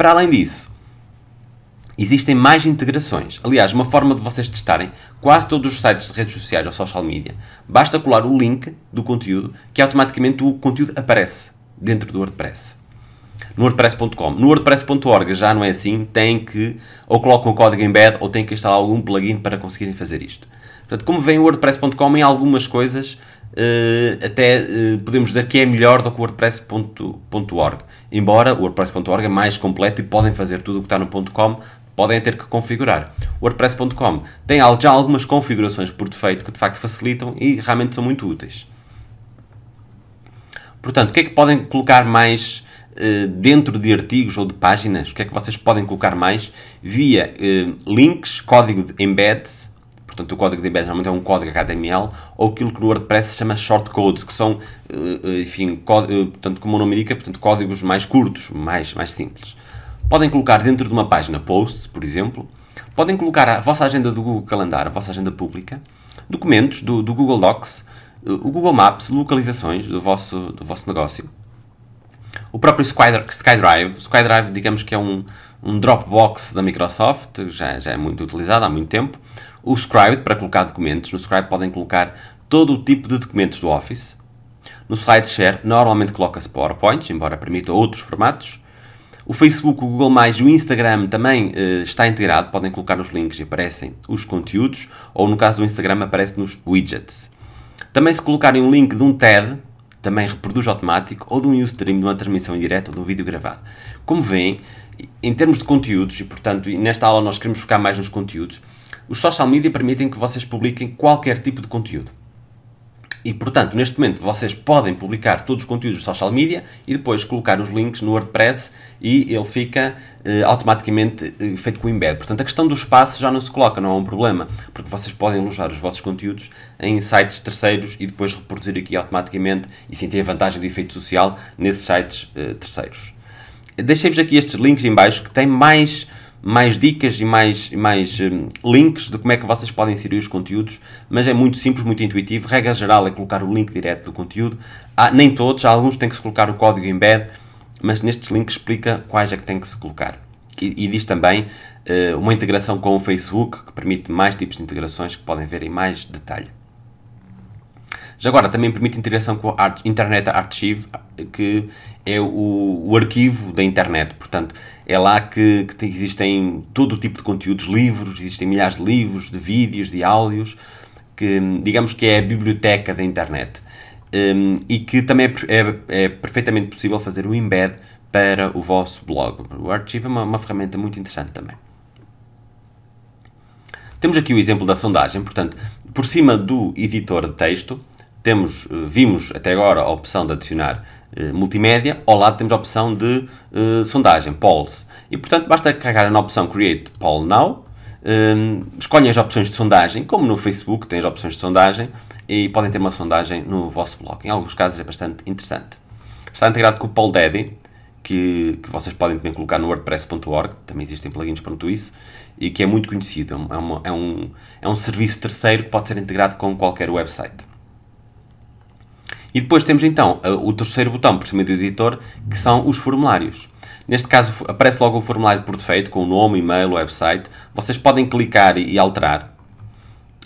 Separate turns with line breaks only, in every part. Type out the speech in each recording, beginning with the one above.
Para além disso, existem mais integrações. Aliás, uma forma de vocês testarem quase todos os sites de redes sociais ou social media, basta colar o link do conteúdo que automaticamente o conteúdo aparece dentro do WordPress. No WordPress.com. No WordPress.org já não é assim, tem que ou colocam o código embed ou tem que instalar algum plugin para conseguirem fazer isto. Portanto, como vem o WordPress.com, em algumas coisas Uh, até uh, podemos dizer que é melhor do que o WordPress.org. Embora o WordPress.org é mais completo e podem fazer tudo o que está no .com, podem ter que configurar. O WordPress.com tem já algumas configurações por defeito que de facto facilitam e realmente são muito úteis. Portanto, o que é que podem colocar mais uh, dentro de artigos ou de páginas? O que é que vocês podem colocar mais via links, código de embeds, portanto o código de embed geralmente é um código HTML, ou aquilo que no WordPress se chama shortcodes, que são, eh, eh, enfim, eh, portanto, como o nome indica, portanto, códigos mais curtos, mais, mais simples. Podem colocar dentro de uma página posts, por exemplo, podem colocar a vossa agenda do Google Calendário, a vossa agenda pública, documentos do, do Google Docs, o Google Maps, localizações do vosso, do vosso negócio, o próprio SkyDrive, SkyDrive digamos que é um, um Dropbox da Microsoft, já, já é muito utilizado há muito tempo, o Scribe para colocar documentos. No Scribe podem colocar todo o tipo de documentos do Office. No SlideShare normalmente coloca-se PowerPoint, embora permita outros formatos. O Facebook, o Google+, e o Instagram também eh, está integrado. Podem colocar nos links e aparecem os conteúdos, ou no caso do Instagram aparece nos widgets. Também se colocarem um link de um TED, também reproduz automático, ou de um Ustream, de uma transmissão em direto ou de um vídeo gravado. Como veem, em termos de conteúdos, e portanto nesta aula nós queremos focar mais nos conteúdos, os social media permitem que vocês publiquem qualquer tipo de conteúdo. E portanto, neste momento vocês podem publicar todos os conteúdos dos social media e depois colocar os links no WordPress e ele fica eh, automaticamente eh, feito com embed. Portanto, a questão do espaço já não se coloca, não é um problema, porque vocês podem alojar os vossos conteúdos em sites terceiros e depois reproduzir aqui automaticamente e sentir a vantagem do efeito social nesses sites eh, terceiros. Deixei-vos aqui estes links em baixo que têm mais mais dicas e mais, mais um, links de como é que vocês podem inserir os conteúdos, mas é muito simples, muito intuitivo. Regra geral é colocar o link direto do conteúdo. Há, nem todos, há alguns que têm que se colocar o código embed, mas nestes links explica quais é que tem que se colocar. E, e diz também uh, uma integração com o Facebook que permite mais tipos de integrações que podem ver em mais detalhe. Já agora, também permite integração com a Internet Archive, que é o, o arquivo da internet. Portanto, é lá que, que existem todo o tipo de conteúdos, livros, existem milhares de livros, de vídeos, de áudios, que digamos que é a biblioteca da internet. Um, e que também é, é, é, perfeitamente possível fazer o embed para o vosso blog. O archive é uma, uma ferramenta muito interessante também. Temos aqui o exemplo da sondagem, portanto, por cima do editor de texto, temos, eh, vimos até agora a opção de adicionar eh, multimédia, ao lado temos a opção de eh, sondagem, polls. E portanto basta carregar na opção Create Poll Now, um, ehm, escolhem as opções de sondagem, como no Facebook têm as opções de sondagem, e podem ter uma sondagem no vosso blog. Em alguns casos é bastante interessante. Está integrado com o Poll Daddy, que, que vocês podem também colocar no WordPress.org, também existem plugins para isso, e que é muito conhecido. É, é, uma, é, um, é um serviço terceiro que pode ser integrado com qualquer website. E depois temos então o terceiro botão por cima do editor, que são os formulários. Neste caso aparece logo um formulário por defeito, com o nome, e-mail, website. Vocês podem clicar e alterar.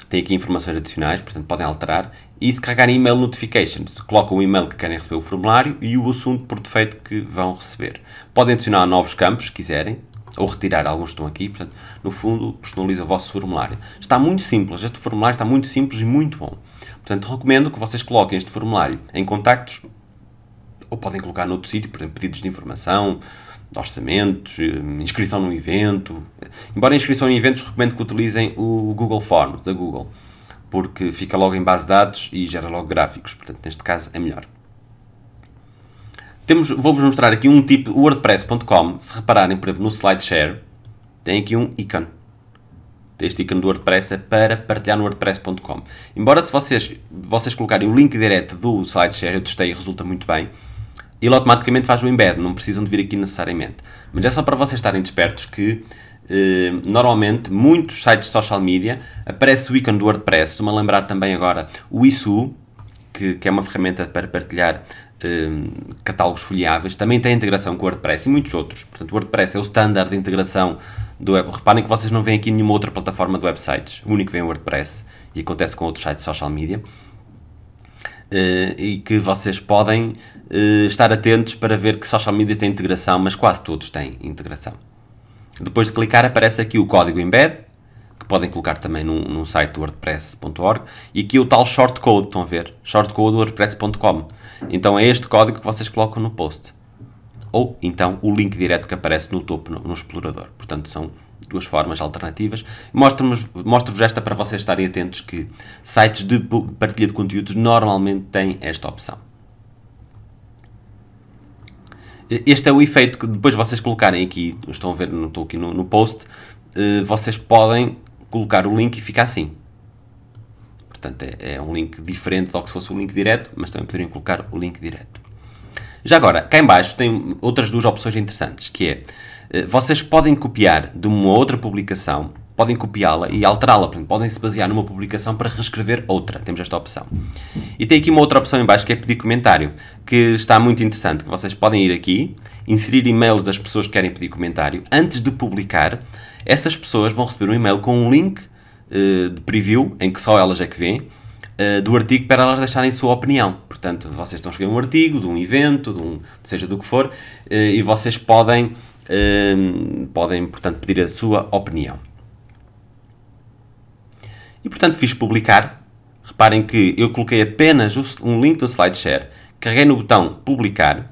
Tem aqui informações adicionais, portanto podem alterar. E se carregarem e-mail notifications, colocam o e-mail que querem receber o formulário e o assunto por defeito que vão receber. Podem adicionar novos campos, se quiserem, ou retirar alguns que estão aqui, portanto, no fundo, personaliza o vosso formulário. Está muito simples, este formulário está muito simples e muito bom. Portanto, recomendo que vocês coloquem este formulário em contactos ou podem colocar noutro sítio, por exemplo, pedidos de informação, orçamentos, eh, inscrição num evento. Embora a inscrição em eventos, recomendo que utilizem o Google Forms da Google, porque fica logo em base de dados e gera logo gráficos. Portanto, neste caso é melhor. Temos, vou-vos mostrar aqui um tipo, wordpress.com, se repararem, por exemplo, no SlideShare, tem aqui um ícone este ícone do WordPress é para partilhar no WordPress.com. Embora se vocês, vocês colocarem o link direto do SlideShare, eu testei e resulta muito bem, ele automaticamente faz o embed, não precisam de vir aqui necessariamente. Mas é só para vocês estarem despertos que eh, normalmente muitos sites de social media aparece o ícone do WordPress, estou-me a lembrar também agora o ISU, que, que é uma ferramenta para partilhar eh, catálogos folheáveis, também tem integração com o WordPress e muitos outros. Portanto, o WordPress é o standard de integração do web. Reparem que vocês não veem aqui nenhuma outra plataforma de websites. O único vem o é WordPress e acontece com outros sites de social media. Uh, e que vocês podem uh, estar atentos para ver que social media tem integração, mas quase todos têm integração. Depois de clicar aparece aqui o código embed, que podem colocar também num, num site wordpress.org, e aqui o tal shortcode, estão a ver? Shortcode wordpress.com. Então é este código que vocês colocam no post ou então o link direto que aparece no topo no, no explorador. Portanto, são duas formas alternativas. Mostro-vos esta para vocês estarem atentos que sites de partilha de conteúdos normalmente têm esta opção. Este é o efeito que depois vocês colocarem aqui, estão a ver, não estou aqui no, no post, eh, vocês podem colocar o link e fica assim. Portanto, é, é um link diferente do que se fosse o um link direto, mas também poderiam colocar o link direto. Já agora, cá embaixo tem outras duas opções interessantes, que é, eh, vocês podem copiar de uma outra publicação, podem copiá-la e alterá-la, podem se basear numa publicação para reescrever outra, temos esta opção. E tem aqui uma outra opção embaixo que é pedir comentário, que está muito interessante, que vocês podem ir aqui, inserir e-mails das pessoas que querem pedir comentário, antes de publicar, essas pessoas vão receber um e-mail com um link uh, de preview, em que só elas é que vêm, eh, do artigo para elas deixarem sua opinião. Portanto, vocês estão a escrever um artigo, de um evento, de um, seja do que for, eh, e vocês podem, eh, podem, portanto, pedir a sua opinião. E, portanto, fiz publicar. Reparem que eu coloquei apenas um link do SlideShare, carreguei no botão publicar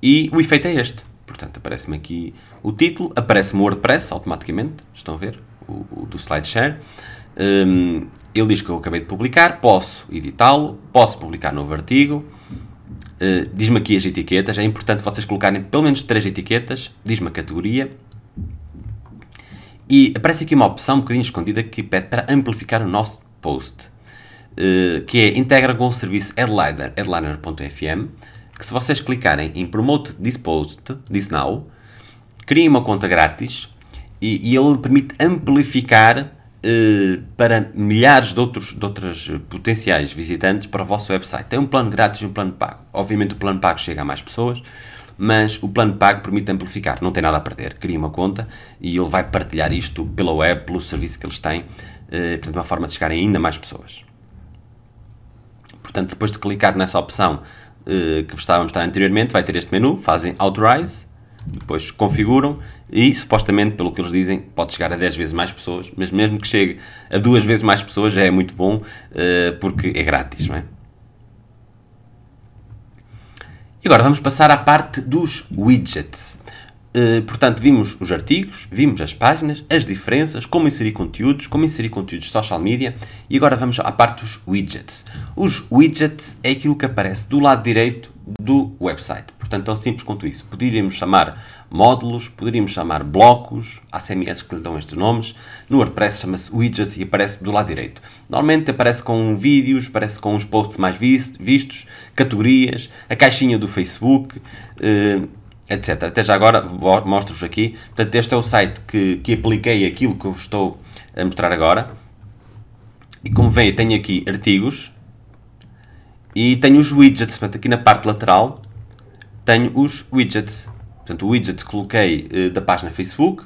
e o efeito é este. Portanto, aparece-me aqui o título, aparece-me o WordPress automaticamente, estão a ver, o, o do SlideShare. Um, ele diz que eu acabei de publicar, posso editá-lo, posso publicar novo artigo. Uh, diz-me aqui as etiquetas, é importante vocês colocarem pelo menos três etiquetas, diz-me a categoria. E aparece aqui uma opção um bocadinho escondida que pede para amplificar o nosso post, uh, que é integra com o serviço Adliner, adliner.fm, que se vocês clicarem em Promote This Post, This Now, criem uma conta grátis e, e ele permite amplificar eh, para milhares de, outros, de outras eh, potenciais visitantes para o vosso website. Tem um plano grátis e um plano pago. Obviamente o plano pago chega a mais pessoas, mas o plano pago permite amplificar, não tem nada a perder. Cria uma conta e ele vai partilhar isto pela web, pelo serviço que eles têm, eh, portanto, uma forma de chegar ainda mais pessoas. Portanto, depois de clicar nessa opção que vos estávamos a mostrar anteriormente, vai ter este menu, fazem Authorize, depois configuram e supostamente, pelo que eles dizem, pode chegar a 10 vezes mais pessoas, mas mesmo que chegue a duas vezes mais pessoas já é muito bom uh, porque é grátis, não é? E agora vamos passar à parte dos widgets. Uh, portanto, vimos os artigos, vimos as páginas, as diferenças, como inserir conteúdos, como inserir conteúdos de social media e agora vamos à parte dos widgets. Os widgets é aquilo que aparece do lado direito do website. Portanto, tão simples quanto isso. Poderíamos chamar módulos, poderíamos chamar blocos, há CMS que lhe dão estes nomes. No WordPress chama-se widgets e aparece do lado direito. Normalmente aparece com vídeos, aparece com os posts mais vistos, categorias, a caixinha do Facebook, eh, etc. Até já agora mostro-vos aqui. Portanto, este é o site que, que apliquei aquilo que eu vos estou a mostrar agora. E como veem, tenho aqui artigos, e tenho os widgets, portanto, aqui na parte lateral tenho os widgets. Portanto, o widget coloquei uh, da página Facebook,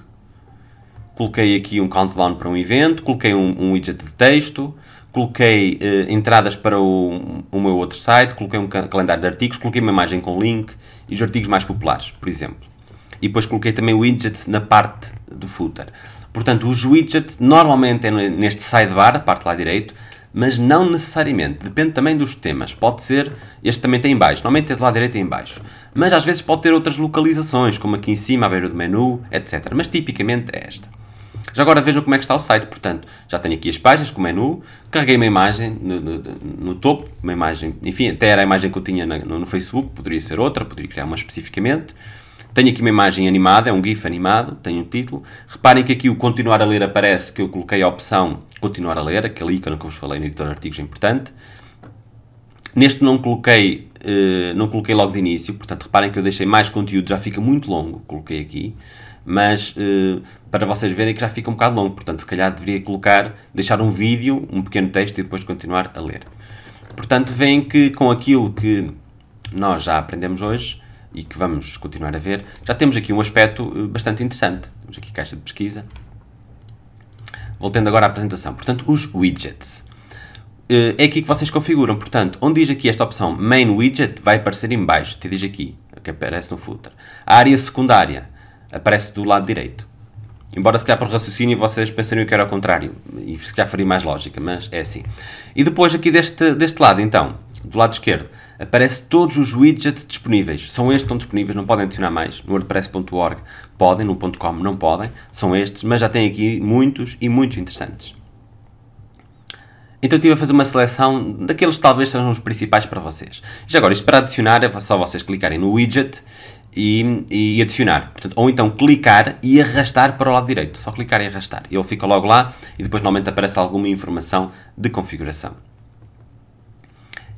coloquei aqui um countdown para um evento, coloquei um, um widget de texto, coloquei uh, entradas para o, o, meu outro site, coloquei um calendário de artigos, coloquei uma imagem com link e os artigos mais populares, por exemplo. E depois coloquei também widgets na parte do footer. Portanto, os widgets normalmente é neste sidebar, a parte lá direito, mas não necessariamente. Depende também dos temas. Pode ser, este também tem em baixo, normalmente é do lado direito em baixo. Mas às vezes pode ter outras localizações, como aqui em cima, à beira do menu, etc. Mas tipicamente é esta. Já agora vejam como é que está o site, portanto, já tenho aqui as páginas com o menu, carreguei uma imagem no, no, no topo, uma imagem, enfim, até era a imagem que eu tinha no, no Facebook, poderia ser outra, poderia criar uma especificamente, tenho aqui uma imagem animada, é um GIF animado, tem um título. Reparem que aqui o continuar a ler aparece, que eu coloquei a opção continuar a ler, aquele ícone que eu vos falei no editor de artigos é importante. Neste não coloquei, eh, não coloquei logo de início, portanto reparem que eu deixei mais conteúdo, já fica muito longo, coloquei aqui, mas eh, para vocês verem que já fica um bocado longo, portanto se calhar deveria colocar, deixar um vídeo, um pequeno texto e depois continuar a ler. Portanto veem que com aquilo que nós já aprendemos hoje, e que vamos continuar a ver, já temos aqui um aspecto eh, bastante interessante. Temos aqui caixa de pesquisa. Voltando agora à apresentação, portanto, os widgets. Eh, é aqui que vocês configuram, portanto, onde diz aqui esta opção Main Widget, vai aparecer em baixo, te diz aqui, que aparece no footer. A área secundária aparece do lado direito. Embora se calhar por raciocínio vocês pensariam que era ao contrário, e se calhar faria mais lógica, mas é assim. E depois aqui deste, deste lado então, do lado esquerdo, aparece todos os widgets disponíveis. São estes que estão disponíveis, não podem adicionar mais. No WordPress.org podem, no .com não podem. São estes, mas já tem aqui muitos e muitos interessantes. Então estive a fazer uma seleção daqueles que talvez sejam os principais para vocês. Já agora, isto para adicionar é só vocês clicarem no widget e, e adicionar. Portanto, ou então clicar e arrastar para o lado direito. Só clicar e arrastar. Ele fica logo lá e depois normalmente aparece alguma informação de configuração.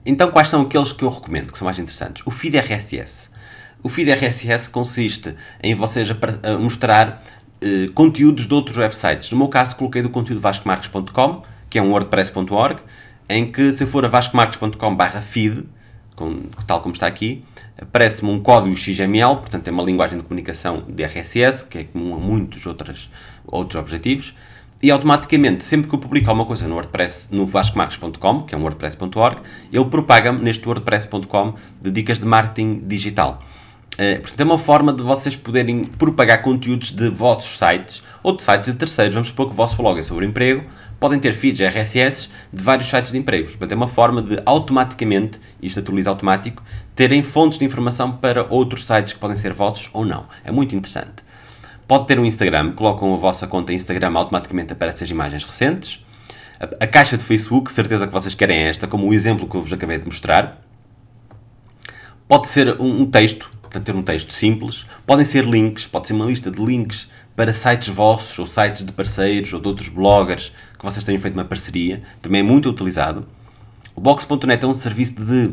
Então, quais são aqueles que eu recomendo, que são mais interessantes? O feed RSS. O feed RSS consiste em vocês eh, mostrar eh, conteúdos de outros websites. No meu caso, coloquei do conteúdo vascomarques.com, que é um wordpress.org, em que se eu for a vascomarques.com barra feed, com, tal como está aqui, aparece-me um código XML, portanto é uma linguagem de comunicação de RSS, que é comum a muitos outras, outros objetivos, e automaticamente, sempre que eu publico alguma coisa no WordPress, no vascomarcos.com, que é um wordpress.org, ele propaga-me neste wordpress.com de dicas de marketing digital. Uh, portanto, é uma forma de vocês poderem propagar conteúdos de vossos sites ou de sites de terceiros. Vamos supor que o vosso blog é sobre emprego, podem ter feeds RSS de vários sites de empregos. Portanto, é uma forma de automaticamente, isto atualiza automático, terem fontes de informação para outros sites que podem ser vossos ou não. É muito interessante. Pode ter um Instagram, colocam a vossa conta Instagram, automaticamente aparecem as imagens recentes. A, a caixa de Facebook, certeza que vocês querem esta, como o exemplo que eu vos acabei de mostrar. Pode ser um, um texto, portanto, ter um texto simples. Podem ser links, pode ser uma lista de links para sites vossos ou sites de parceiros ou de outros bloggers que vocês tenham feito uma parceria. Também é muito utilizado. O Box.net é um serviço de.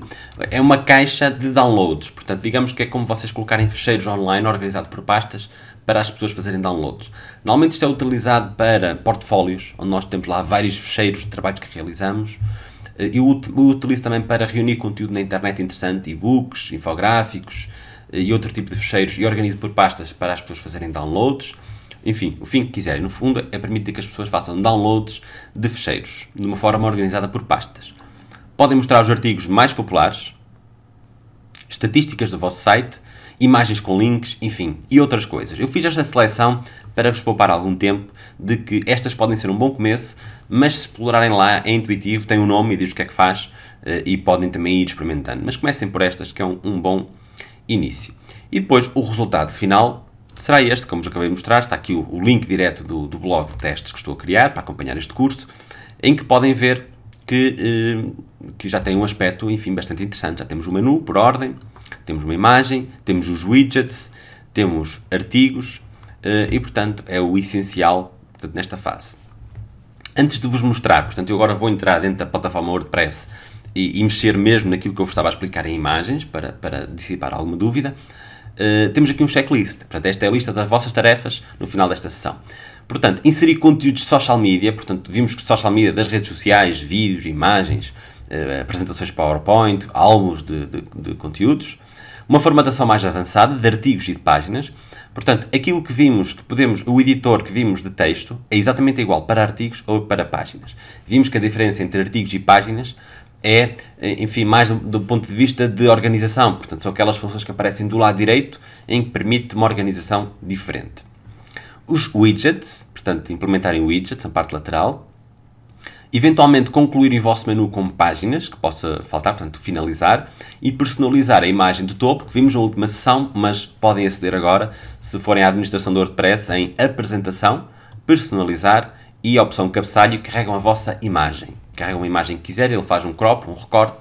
é uma caixa de downloads. Portanto, digamos que é como vocês colocarem fecheiros online organizado por pastas para as pessoas fazerem downloads. Normalmente isto é utilizado para portfólios, onde nós temos lá vários fecheiros de trabalhos que realizamos. Eh, eu utilizo também para reunir conteúdo na internet interessante, e-books, infográficos eh, e outro tipo de fecheiros, e organizo por pastas para as pessoas fazerem downloads. Enfim, o fim que quiserem. No fundo, é permitir que as pessoas façam downloads de fecheiros, de uma forma organizada por pastas. Podem mostrar os artigos mais populares, estatísticas do vosso site, imagens com links, enfim, e outras coisas. Eu fiz esta seleção para vos poupar algum tempo de que estas podem ser um bom começo, mas se explorarem lá é intuitivo, tem um nome e diz o que é que faz eh, e podem também ir experimentando. Mas comecem por estas que é um, um bom início. E depois o resultado final será este, como vos acabei de mostrar, está aqui o, o link direto do, do blog de testes que estou a criar para acompanhar este curso, em que podem ver que, eh, que já tem um aspecto, enfim, bastante interessante. Já temos o menu por ordem, temos uma imagem, temos os widgets, temos artigos eh, e, portanto, é o essencial portanto, nesta fase. Antes de vos mostrar, portanto, eu agora vou entrar dentro da plataforma WordPress e, e mexer mesmo naquilo que eu vos estava a explicar em imagens para, para dissipar alguma dúvida. Eh, temos aqui um checklist. Portanto, esta é a lista das vossas tarefas no final desta sessão. Portanto, inserir conteúdos de social media, portanto, vimos que social media das redes sociais, vídeos, imagens, eh, apresentações PowerPoint, álbuns de, de, de conteúdos, uma formatação mais avançada de artigos e de páginas. Portanto, aquilo que vimos, que podemos, o editor que vimos de texto é exatamente igual para artigos ou para páginas. Vimos que a diferença entre artigos e páginas é, eh, enfim, mais do, do ponto de vista de organização. Portanto, são aquelas funções que aparecem do lado direito em que permite uma organização diferente os widgets, portanto, implementarem widgets, a parte lateral, eventualmente concluir o vosso menu com páginas, que possa faltar, portanto, finalizar, e personalizar a imagem do topo, que vimos na última sessão, mas podem aceder agora, se forem à administração do WordPress, em apresentação, personalizar e a opção cabeçalho, carregam a vossa imagem. Carregam a imagem que quiserem, ele faz um crop, um recorte,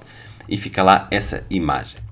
e fica lá essa imagem.